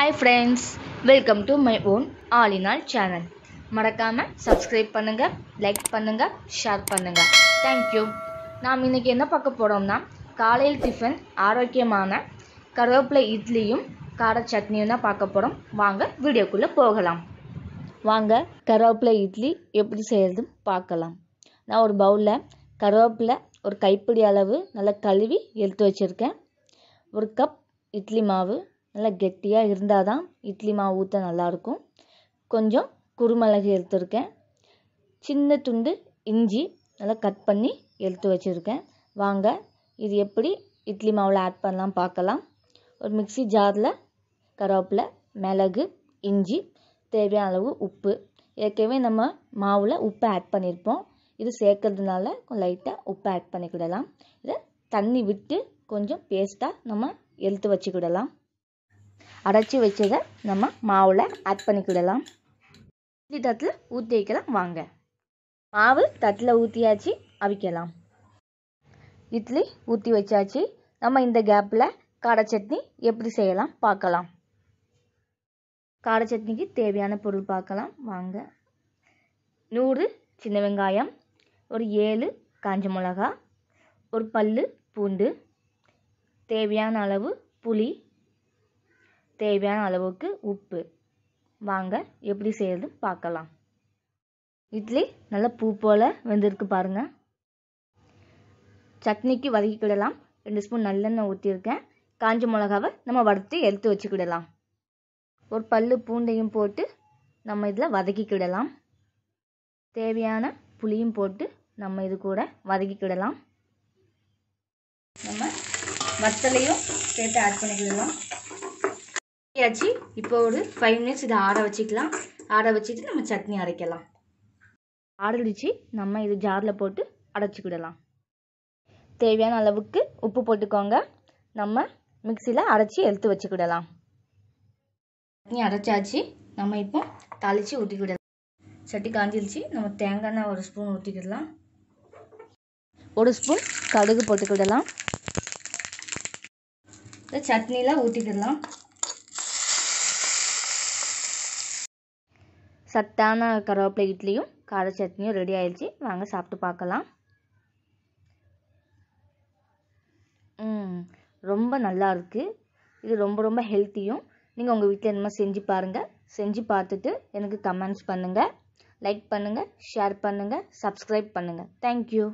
hi friends welcome to my own all in all channel மறக்காமல் subscribe பண்ணுங்கள் like பண்ணுங்கள் share பண்ணுங்கள் thank you நாம் இன்றைக்கி என்ன பார்க்க போகிறோம்னா காலையில் டிஃபன் ஆரோக்கியமான கருவேப்பிலை இட்லியும் கார சட்னியும் தான் பார்க்க போகிறோம் வாங்க வீடியோக்குள்ளே போகலாம் வாங்க கருவேப்பிலை இட்லி எப்படி செய்கிறது பார்க்கலாம் நான் ஒரு பவுலில் கருவேப்பிலை ஒரு கைப்பிடி அளவு நல்லா கழுவி எடுத்து வச்சுருக்கேன் ஒரு கப் இட்லி மாவு நல்லா கெட்டியாக இருந்தால் தான் இட்லி மாவு ஊற்ற நல்லாயிருக்கும் கொஞ்சம் குறுமிளகு எடுத்துருக்கேன் சின்ன துண்டு இஞ்சி நல்லா கட் பண்ணி எடுத்து வச்சுருக்கேன் வாங்க இது எப்படி இட்லி மாவில் ஆட் பண்ணலாம் பார்க்கலாம் ஒரு மிக்சி ஜாரில் கருவேப்பிலை மிளகு இஞ்சி தேவையான அளவு உப்பு ஏற்கனவே நம்ம மாவில் உப்பு ஆட் பண்ணியிருப்போம் இது சேர்க்கறதுனால லைட்டாக உப்பு ஆட் பண்ணிக்கிடலாம் இதை தண்ணி விட்டு கொஞ்சம் பேஸ்ட்டாக நம்ம எடுத்து வச்சுக்கிடலாம் அடைச்சி வச்சதை நம்ம மாவில் ஆட் பண்ணிக்கிடலாம் இட்லி தட்டில் ஊற்றி வைக்கலாம் வாங்க மாவு தட்டில் ஊற்றியாச்சு அவிக்கலாம் இட்லி ஊற்றி வச்சாச்சு நம்ம இந்த கேப்பில் காடை சட்னி எப்படி செய்யலாம் பார்க்கலாம் காடை சட்னிக்கு தேவையான பொருள் பார்க்கலாம் வாங்க நூறு சின்ன வெங்காயம் ஒரு ஏழு காஞ்ச மிளகா ஒரு பல் பூண்டு தேவையான அளவு புளி தேவையான அளவுக்கு உப்பு வாங்க எப்படி செய்யறது பார்க்கலாம் இட்லி நல்லா பூ போல் வெந்திருக்கு பாருங்கள் சட்னிக்கு வதக்கிக்கிடலாம் ரெண்டு ஸ்பூன் நல்லெண்ணெய் ஊற்றிருக்கேன் காஞ்ச மிளகாவை நம்ம வறுத்து எடுத்து வச்சுக்கிடலாம் ஒரு பல்லு பூண்டையும் போட்டு நம்ம இதில் வதக்கிக்கிடலாம் தேவையான புளியும் போட்டு நம்ம இது கூட வதக்கிக்கிடலாம் நம்ம வத்தலையும் சேர்த்து ஆட் பண்ணிக்கிடலாம் ஆச்சு இப்போ ஒரு ஃபைவ் மினிட்ஸ் இதை ஆற வச்சுக்கலாம் ஆற வச்சுட்டு நம்ம சட்னி அரைக்கலாம் ஆறடிச்சு நம்ம இது ஜாரில் போட்டு விடலாம் தேவையான அளவுக்கு உப்பு போட்டுக்கோங்க நம்ம மிக்சியில் அரைச்சி எடுத்து வச்சுக்கிடலாம் சட்னி அரைச்சாச்சு நம்ம இப்போ தாளித்து ஊற்றிக்கிடலாம் சட்டி காஞ்சிருச்சு நம்ம தேங்காய் ஒரு ஸ்பூன் ஊற்றிக்கிடலாம் ஒரு ஸ்பூன் கடுகு போட்டுக்கிடலாம் இந்த சட்னியில் ஊற்றிக்கிடலாம் சத்தான கருவேப்பிலை இட்லியும் கார சட்னியும் ரெடி ஆயிடுச்சு வாங்க சாப்பிட்டு பார்க்கலாம் ரொம்ப நல்லா இருக்குது இது ரொம்ப ரொம்ப ஹெல்த்தியும் நீங்கள் உங்கள் வீட்டில் மாதிரி செஞ்சு பாருங்கள் செஞ்சு பார்த்துட்டு எனக்கு கமெண்ட்ஸ் பண்ணுங்கள் லைக் பண்ணுங்கள் ஷேர் பண்ணுங்கள் சப்ஸ்கிரைப் பண்ணுங்கள் தேங்க்யூ